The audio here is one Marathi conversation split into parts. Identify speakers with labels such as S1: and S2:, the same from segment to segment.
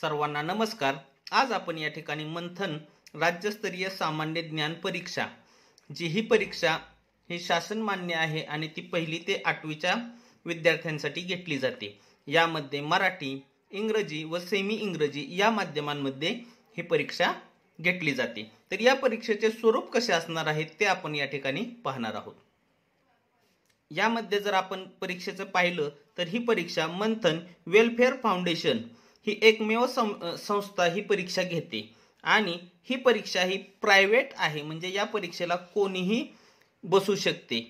S1: सर्वांना नमस्कार आज आपण या ठिकाणी मंथन राज्यस्तरीय सामान्य ज्ञान परीक्षा जी ही परीक्षा ही शासन मान्य आहे आणि ती पहिली ते आठवीच्या विद्यार्थ्यांसाठी घेतली जाते यामध्ये मराठी इंग्रजी व सेमी इंग्रजी या माध्यमांमध्ये ही परीक्षा घेतली जाते तर या परीक्षेचे स्वरूप कसे असणार आहे ते आपण या ठिकाणी पाहणार आहोत यामध्ये जर आपण परीक्षेचं पाहिलं तर ही परीक्षा मंथन वेलफेअर फाउंडेशन ही एकमेव सं संस्था ही परीक्षा घेते आणि ही परीक्षा ही प्रायव्हेट आहे म्हणजे या परीक्षेला कोणीही बसू शकते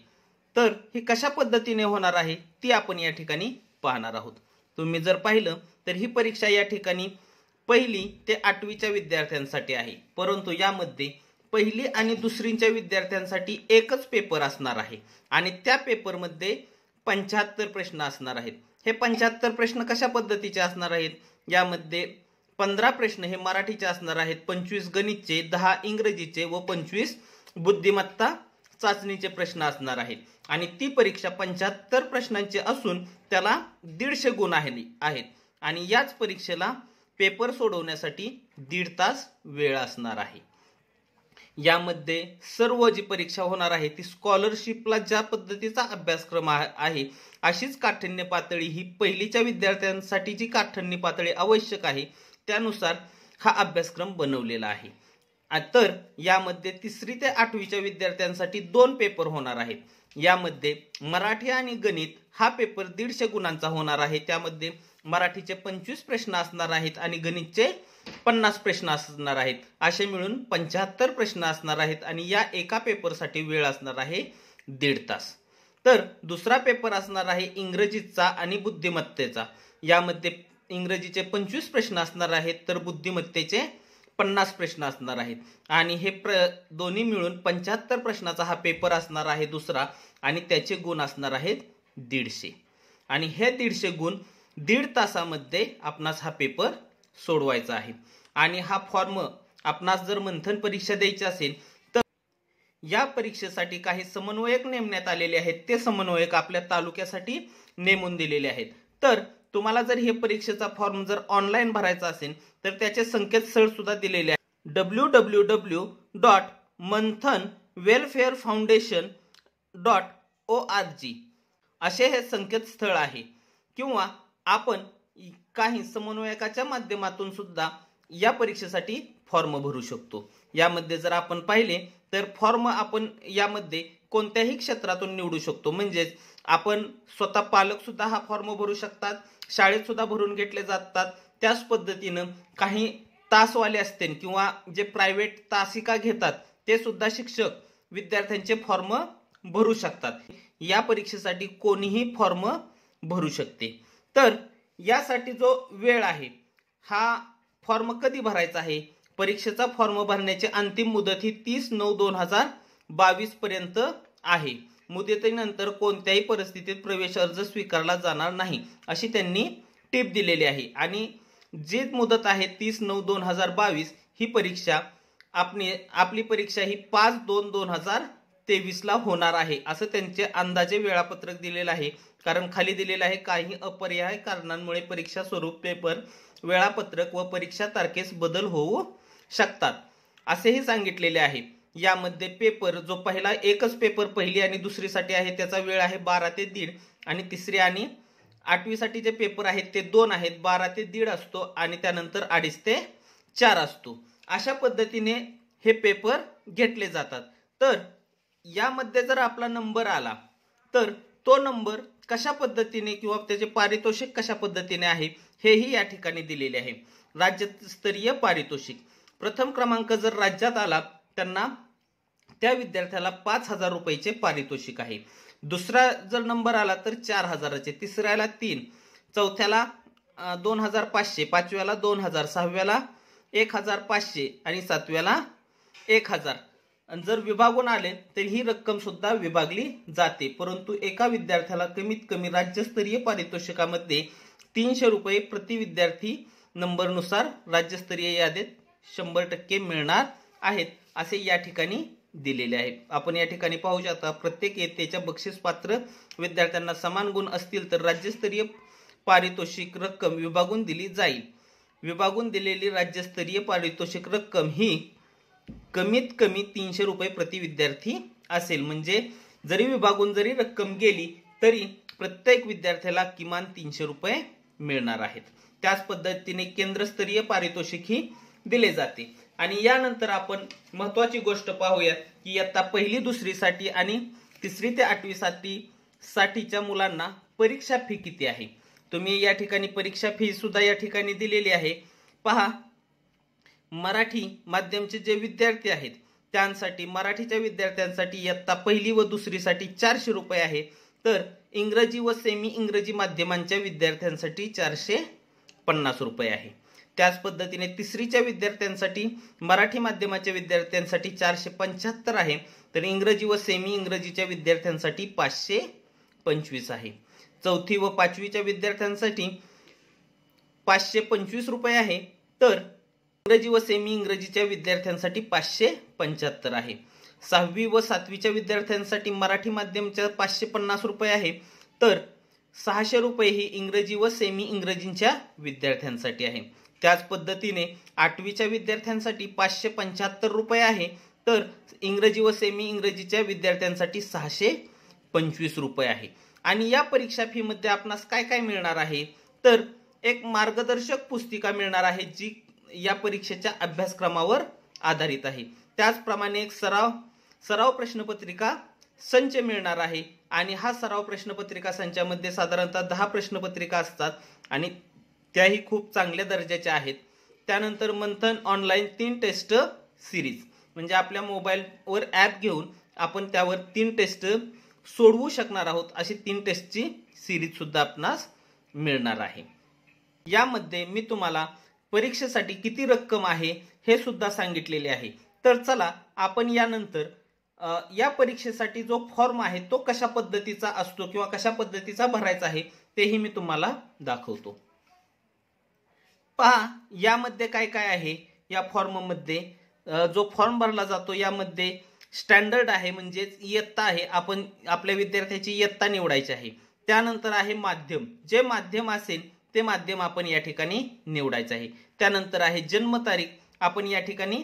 S1: तर ही कशा पद्धतीने होणार आहे ती आपण या ठिकाणी पाहणार आहोत तुम्ही जर पाहिलं तर ही परीक्षा या ठिकाणी पहिली ते आठवीच्या विद्यार्थ्यांसाठी आहे परंतु यामध्ये पहिली आणि दुसरीच्या विद्यार्थ्यांसाठी एकच पेपर असणार आहे आणि त्या पेपरमध्ये पंच्याहत्तर प्रश्न असणार आहेत हे पंच्याहत्तर प्रश्न कशा पद्धतीचे असणार आहेत यामध्ये पंधरा प्रश्न हे मराठीचे असणार आहेत पंचवीस गणितचे दहा इंग्रजीचे व पंचवीस बुद्धिमत्ता चाचणीचे प्रश्न असणार आहेत आणि ती परीक्षा पंच्याहत्तर प्रश्नांची असून त्याला दीडशे गुण आहेत आणि याच परीक्षेला पेपर सोडवण्यासाठी दीड तास वेळ असणार आहे यामध्ये सर्व जी परीक्षा होणार आहे ती स्कॉलरशिपला ज्या पद्धतीचा अभ्यासक्रम आहे अशीच काठिण्य पातळी ही पहिलीच्या विद्यार्थ्यांसाठी जी काठिण्य पातळी आवश्यक आहे त्यानुसार हा अभ्यासक्रम बनवलेला आहे तर यामध्ये तिसरी ते आठवीच्या विद्यार्थ्यांसाठी दोन पेपर होणार आहेत यामध्ये मराठी आणि गणित हा पेपर दीडशे गुणांचा होणार आहे त्यामध्ये मराठीचे पंचवीस प्रश्न असणार आहेत आणि गणितचे पन्नास प्रश्न असणार आहेत असे मिळून पंच्याहत्तर प्रश्न असणार आहेत आणि या एका पेपरसाठी वेळ असणार आहे दीड तास तर दुसरा पेपर असणार आहे इंग्रजीचा आणि बुद्धिमत्तेचा यामध्ये इंग्रजीचे पंचवीस प्रश्न असणार आहेत तर बुद्धिमत्तेचे पन्नास प्रश्न असणार आहेत आणि हे प्र दोन्ही मिळून पंच्याहत्तर प्रश्नाचा हा पेपर असणार आहे दुसरा आणि त्याचे गुण असणार आहेत दीडशे आणि हे दीडशे गुण दीड तासामध्ये आपणास हा पेपर सोडवायचा आहे आणि हा फॉर्म आपणास जर मंथन परीक्षा द्यायची असेल तर या परीक्षेसाठी काही समन्वयक नेमण्यात आलेले आहेत ते समन्वयक आपल्या तालुक्यासाठी नेमून दिलेले आहेत तर तुम्हाला जर हे परीक्षेचा फॉर्म जर ऑनलाईन भरायचा असेल तर त्याचे संकेतस्थळ सुद्धा दिलेले आहे W W W dot Manthan welfare foundation dot O R G असे हे संकेतस्थळ आहे किंवा आपण काही समन्वयकाच्या माध्यमातून सुद्धा या परीक्षेसाठी फॉर्म भरू शकतो यामध्ये जर आपण पाहिले तर फॉर्म आपण यामध्ये कोणत्याही क्षेत्रातून निवडू शकतो म्हणजेच आपण स्वतः पालक सुद्धा हा फॉर्म भरू शकतात शाळेत सुद्धा भरून घेतले जातात त्याच पद्धतीनं काही तासवाले असते किंवा जे प्रायव्हेट तासिका घेतात ते सुद्धा शिक्षक विद्यार्थ्यांचे फॉर्म भरू शकतात या परीक्षेसाठी कोणीही फॉर्म भरू शकते तर यासाठी जो वेळ आहे हा फॉर्म कधी भरायचा आहे परीक्षेचा फॉर्म भरण्याची अंतिम मुदत ही तीस नऊ दोन हजार बावीस पर्यंत आहे मुदतीनंतर कोणत्याही परिस्थितीत प्रवेश अर्ज स्वीकारला जाणार नाही अशी त्यांनी टीप दिलेली आहे आणि जी मुदत आहे तीस नऊ दोन हजार बावीस ही परीक्षा आपली आपली परीक्षा ही पाच दोन दोन हजार तेवीसला होणार आहे असं त्यांचे अंदाजे वेळापत्रक दिलेलं आहे कारण खाली दिलेलं आहे काही अपर्याय कारणांमुळे परीक्षा स्वरूप पेपर वेळापत्रक व परीक्षा तारखेस बदल होऊ शकतात असेही सांगितलेले आहे यामध्ये पेपर जो पहिला एकच पेपर पहिली आणि दुसरीसाठी आहे त्याचा वेळ आहे बारा ते दीड आणि तिसरी आणि आठवीसाठी जे पेपर आहेत ते दोन आहेत बारा ते दीड असतो आणि त्यानंतर अडीच ते चार असतो अशा पद्धतीने हे पेपर घेतले जातात तर यामध्ये जर आपला नंबर आला तर तो नंबर कशा पद्धतीने किंवा त्याचे पारितोषिक कशा पद्धतीने आहे हेही या ठिकाणी दिलेले आहे राज्यस्तरीय पारितोषिक प्रथम क्रमांक जर राज्यात आला त्यांना त्या विद्यार्थ्याला पाच हजार रुपयेचे पारितोषिक आहे दुसरा जर नंबर आला तर चार हजाराचे तिसऱ्याला तीन चौथ्याला दोन हजार पाचशे पाचव्याला दोन हजार सहाव्याला एक हजार पाचशे आणि सातव्याला एक हजार जर विभागून आले तर ही रक्कम सुद्धा विभागली जाते परंतु एका विद्यार्थ्याला कमीत कमी राज्यस्तरीय पारितोषिकामध्ये तीनशे रुपये प्रति विद्यार्थी नंबरनुसार राज्यस्तरीय यादीत शंभर टक्के मिळणार आहेत असे या ठिकाणी दिलेले आहे आपण या ठिकाणी पाहू शकता प्रत्येक येतेच्या बक्षीस पात्र विद्यार्थ्यांना समान गुण असतील तर राज्यस्तरीय पारितोषिक रक्कम विभागून दिली जाईल विभागून दिलेली राज्यस्तरीय पारितोषिक रक्कम ही कमीत कमी तीनशे रुपये प्रति विद्यार्थी असेल म्हणजे जरी विभागून जरी रक्कम गेली तरी प्रत्येक विद्यार्थ्याला किमान तीनशे रुपये मिळणार आहेत त्याच पद्धतीने केंद्रस्तरीय पारितोषिक ही दिले जाते आणि यानंतर आपण महत्वाची गोष्ट पाहूया की इयत्ता पहिली दुसरीसाठी आणि तिसरी ते आठवीसाठी साठीच्या मुलांना परीक्षा फी किती आहे तुम्ही या ठिकाणी परीक्षा फी सुद्धा या ठिकाणी दिलेली आहे पहा मराठी माध्यमचे जे विद्यार्थी आहेत त्यांसाठी मराठीच्या विद्यार्थ्यांसाठी इयत्ता पहिली व दुसरीसाठी चारशे रुपये आहे तर इंग्रजी व सेमी इंग्रजी माध्यमांच्या विद्यार्थ्यांसाठी चारशे पन्नास रुपये आहे त्याच पद्धतीने तिसरीच्या विद्यार्थ्यांसाठी मराठी माध्यमाच्या विद्यार्थ्यांसाठी चारशे पंच्याहत्तर आहे तर इंग्रजी व सेमी इंग्रजीच्या विद्यार्थ्यांसाठी पाचशे पंचवीस आहे चौथी व पाचवीच्या विद्यार्थ्यांसाठी पाचशे पंचवीस रुपये आहे तर इंग्रजी व सेमी इंग्रजीच्या विद्यार्थ्यांसाठी पाचशे पंच्याहत्तर आहे सहावी व सातवीच्या विद्यार्थ्यांसाठी मराठी माध्यमच्या पाचशे पन्नास रुपये आहे तर सहाशे रुपये ही इंग्रजी व सेमी इंग्रजींच्या विद्यार्थ्यांसाठी आहे त्याच पद्धतीने आठवीच्या विद्यार्थ्यांसाठी पाचशे पंच्याहत्तर रुपये आहे तर इंग्रजी व सेमी इंग्रजीच्या विद्यार्थ्यांसाठी सहाशे पंचवीस रुपये आहे आणि या परीक्षा फीमध्ये आपणास काय काय मिळणार आहे तर एक मार्गदर्शक पुस्तिका मिळणार आहे जी या परीक्षेच्या अभ्यासक्रमावर आधारित आहे त्याचप्रमाणे एक सराव सराव प्रश्नपत्रिका संच मिळणार आहे आणि हा सराव प्रश्नपत्रिका संचामध्ये साधारणतः दहा प्रश्नपत्रिका असतात आणि त्याही खूप चांगल्या दर्जाच्या आहेत त्यानंतर मंथन ऑनलाईन तीन टेस्ट सिरीज म्हणजे आपल्या मोबाईलवर ॲप घेऊन आपण त्यावर तीन टेस्ट सोडवू शकणार आहोत अशी तीन टेस्टची सिरीजसुद्धा आपणास मिळणार आहे यामध्ये मी तुम्हाला परीक्षेसाठी किती रक्कम आहे हे सुद्धा सांगितलेले आहे तर चला आपण यानंतर या परीक्षेसाठी जो फॉर्म आहे तो कशा पद्धतीचा असतो किंवा कशा पद्धतीचा भरायचा आहे तेही मी तुम्हाला दाखवतो पहा यामध्ये काय काय आहे या फॉर्ममध्ये जो फॉर्म भरला जातो यामध्ये स्टँडर्ड आहे म्हणजेच इयत्ता आहे आपण आपल्या विद्यार्थ्याची इयत्ता निवडायची आहे त्यानंतर आहे माध्यम जे माध्यम असेल ते माध्यम आपण या ठिकाणी निवडायचं आहे त्यानंतर आहे जन्मतारीख आपण या ठिकाणी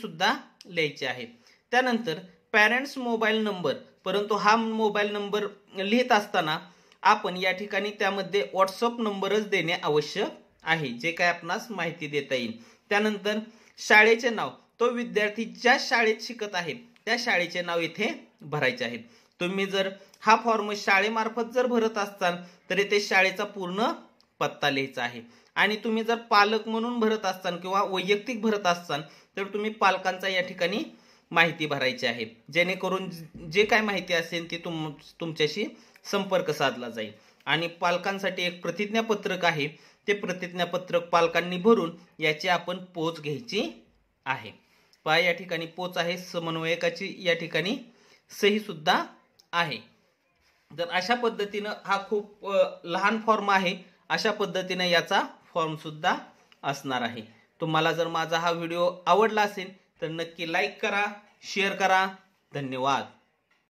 S1: सुद्धा लिहायची आहे त्यानंतर पॅरेंट्स मोबाईल नंबर परंतु हा मोबाईल नंबर लिहित असताना आपण या ठिकाणी त्यामध्ये व्हॉट्सअप नंबरच देणे आवश्यक आहे जे काय आपणास माहिती देता येईल त्यानंतर शाळेचे नाव तो विद्यार्थी ज्या शाळेत शिकत आहे त्या शाळेचे नाव इथे भरायचे आहे तुम्ही जर हा फॉर्म शाळेमार्फत जर भरत असाल तर इथे शाळेचा पूर्ण पत्ता लिहायचा आहे आणि तुम्ही जर पालक म्हणून भरत असताल किंवा वैयक्तिक भरत असताल तर तुम्ही पालकांचा या ठिकाणी माहिती भरायची आहे जेणेकरून जे काय माहिती असेल ती तुम तुमच्याशी संपर्क साधला जाईल आणि पालकांसाठी एक प्रतिज्ञापत्रक आहे ते प्रतिज्ञापत्रक पालकांनी भरून याची आपण पोच घ्यायची आहे पहा या ठिकाणी पोच आहे समन्वयकाची या ठिकाणी सही सुद्धा आहे तर अशा पद्धतीनं हा खूप लहान फॉर्म आहे अशा पद्धतीनं याचा फॉर्मसुद्धा असणार आहे तुम्हाला जर माझा हा व्हिडिओ आवडला असेल तर नक्की लाईक करा शेअर करा धन्यवाद